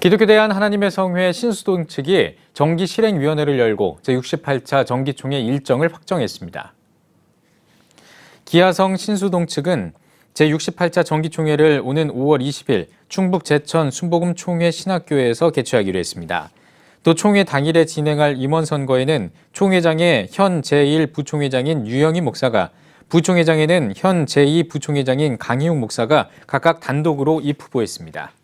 기독교 대한 하나님의 성회 신수동 측이 정기 실행위원회를 열고 제68차 정기총회 일정을 확정했습니다. 기아성 신수동 측은 제68차 정기총회를 오는 5월 20일 충북 제천 순복음 총회 신학교에서 개최하기로 했습니다. 또 총회 당일에 진행할 임원 선거에는 총회장에 현 제1 부총회장인 유영희 목사가 부총회장에는 현 제2 부총회장인 강희웅 목사가 각각 단독으로 입후보했습니다.